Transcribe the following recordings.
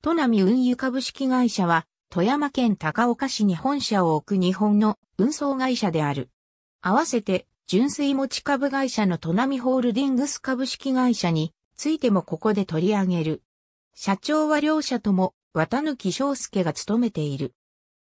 都波運輸株式会社は、富山県高岡市に本社を置く日本の運送会社である。合わせて、純粋持ち株会社の都波ホールディングス株式会社についてもここで取り上げる。社長は両社とも、綿貫章介が務めている。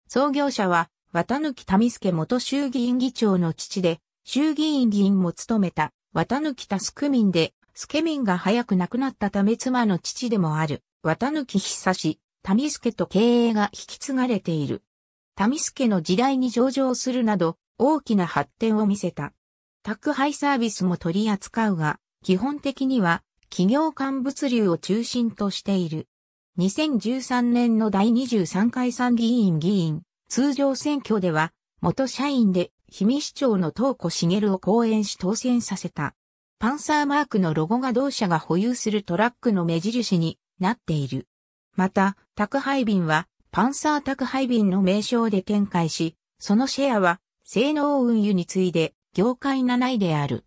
創業者は、綿貫民介元衆議院議長の父で、衆議院議員も務めた、綿貫タスクミンで、スケミンが早く亡くなったため妻の父でもある、綿貫久志、民助と経営が引き継がれている。民助の時代に上場するなど、大きな発展を見せた。宅配サービスも取り扱うが、基本的には企業間物流を中心としている。2013年の第23回参議院議員通常選挙では元社員で氷見市長の東子茂を講演し当選させた。パンサーマークのロゴが同社が保有するトラックの目印になっている。また、宅配便はパンサー宅配便の名称で展開し、そのシェアは性能運輸に次いで業界7位である。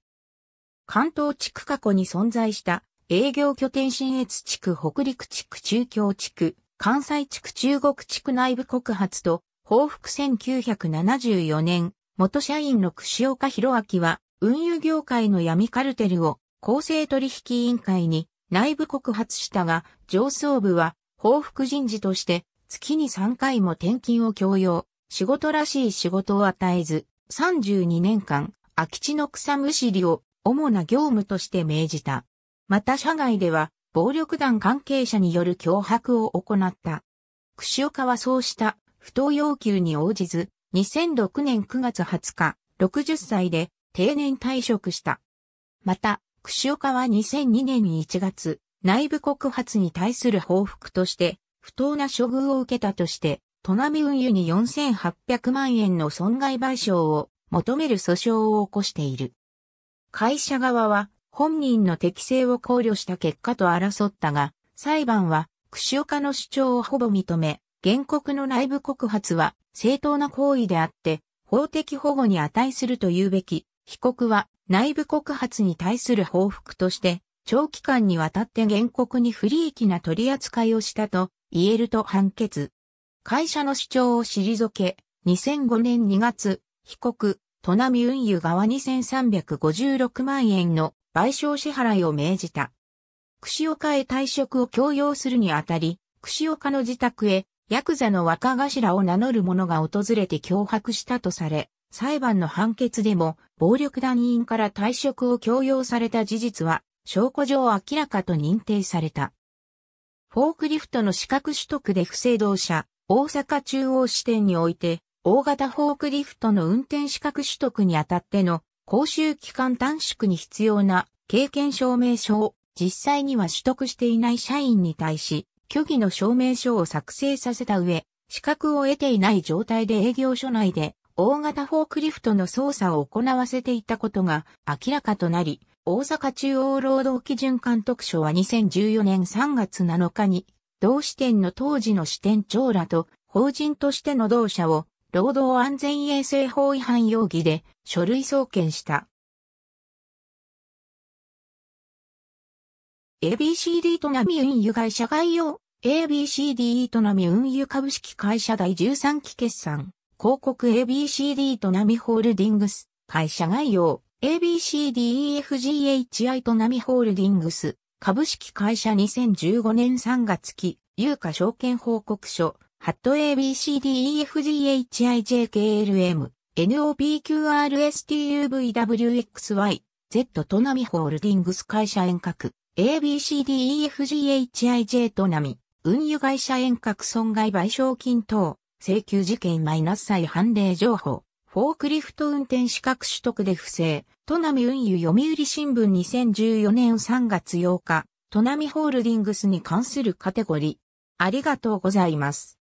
関東地区過去に存在した営業拠点新越地区北陸地区中京地区関西地区中国地区内部告発と報復1974年元社員の串岡博明は運輸業界の闇カルテルを公正取引委員会に内部告発したが、上層部は報復人事として月に3回も転勤を強要、仕事らしい仕事を与えず、32年間、空き地の草むしりを主な業務として命じた。また社外では暴力団関係者による脅迫を行った。串岡はそうした不当要求に応じず、2006年9月20日、60歳で定年退職した。また、串岡は2002年1月、内部告発に対する報復として、不当な処遇を受けたとして、都並運輸に4800万円の損害賠償を求める訴訟を起こしている。会社側は本人の適性を考慮した結果と争ったが、裁判は串岡の主張をほぼ認め、原告の内部告発は正当な行為であって、法的保護に値すると言うべき被告は内部告発に対する報復として、長期間にわたって原告に不利益な取り扱いをしたと言えると判決。会社の主張を退け、2005年2月、被告、トナミ運輸側2356万円の賠償支払いを命じた。串岡へ退職を強要するにあたり、串岡の自宅へ、ヤクザの若頭を名乗る者が訪れて脅迫したとされ、裁判の判決でも暴力団員から退職を強要された事実は証拠上明らかと認定された。フォークリフトの資格取得で不正動車、大阪中央支店において、大型フォークリフトの運転資格取得にあたっての講習期間短縮に必要な経験証明書を実際には取得していない社員に対し、虚偽の証明書を作成させた上、資格を得ていない状態で営業所内で大型フォークリフトの操作を行わせていたことが明らかとなり、大阪中央労働基準監督署は2014年3月7日に、同支店の当時の支店長らと法人としての同社を労働安全衛生法違反容疑で書類送検した。ABCD とナミ運輸会社概要 ABCD とナミ運輸株式会社第13期決算広告 ABCD とナミホールディングス、会社概要、ABCDEFGHI とナミホールディングス、株式会社2015年3月期、有価証券報告書、ハット ABCDEFGHIJKLM、NOPQRSTUVWXY、Z とナミホールディングス会社遠隔、ABCDEFGHIJ とナミ、運輸会社遠隔損害賠償金等、請求事件マイナス再判例情報、フォークリフト運転資格取得で不正、都波運輸読売新聞2014年3月8日、都波ホールディングスに関するカテゴリー。ありがとうございます。